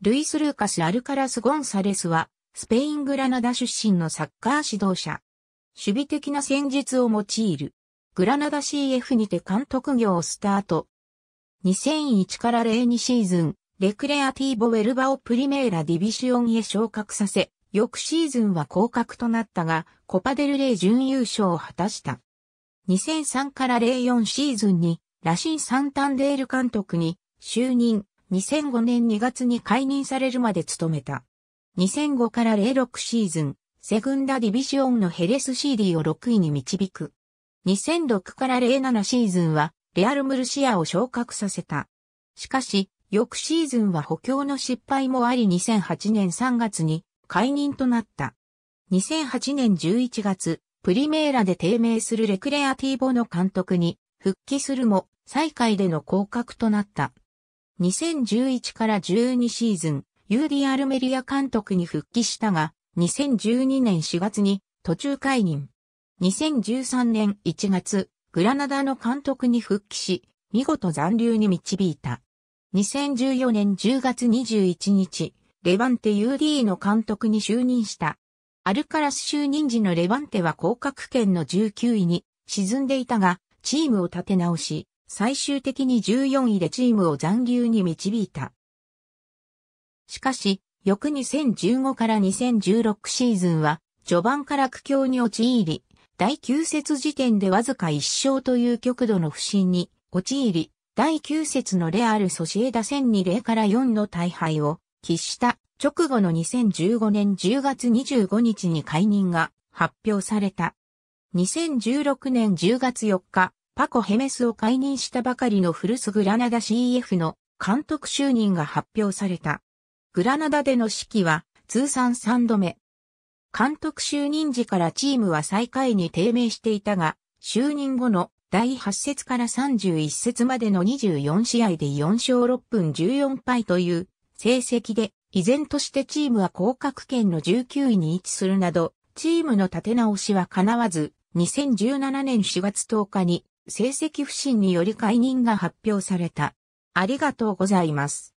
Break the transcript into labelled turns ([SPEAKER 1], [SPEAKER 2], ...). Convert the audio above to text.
[SPEAKER 1] ルイス・ルーカス・アルカラス・ゴンサレスは、スペイン・グラナダ出身のサッカー指導者。守備的な戦術を用いる。グラナダ CF にて監督業をスタート。2001から02シーズン、レクレアティーボ・ウェルバオ・プリメーラ・ディビシオンへ昇格させ、翌シーズンは降格となったが、コパデルレイ準優勝を果たした。2003から04シーズンに、ラシン・サンタンデール監督に就任、2005年2月に解任されるまで務めた。2005から06シーズン、セグンダディビジオンのヘレス CD を6位に導く。2006から07シーズンは、レアルムルシアを昇格させた。しかし、翌シーズンは補強の失敗もあり2008年3月に解任となった。2008年11月、プリメーラで低迷するレクレアティーボの監督に復帰するも、最下位での降格となった。2011から12シーズン、UD アルメリア監督に復帰したが、2012年4月に途中解任。2013年1月、グラナダの監督に復帰し、見事残留に導いた。2014年10月21日、レバンテ UD の監督に就任した。アルカラス就任時のレバンテは降格圏の19位に沈んでいたが、チームを立て直し、最終的に14位でチームを残留に導いた。しかし、翌2015から2016シーズンは、序盤から苦境に陥り、第9節時点でわずか1勝という極度の不振に陥り、第9節のレアル・ソシエダ戦に0から4の大敗を喫した直後の2015年10月25日に解任が発表された。2016年10月4日、パコ・ヘメスを解任したばかりの古巣グラナダ CF の監督就任が発表された。グラナダでの指揮は通算3度目。監督就任時からチームは最下位に低迷していたが、就任後の第8節から31節までの24試合で4勝6分14敗という成績で、依然としてチームは降格圏の19位に位置するなど、チームの立て直しは叶わず、2017年4月10日に成績不振により解任が発表された。ありがとうございます。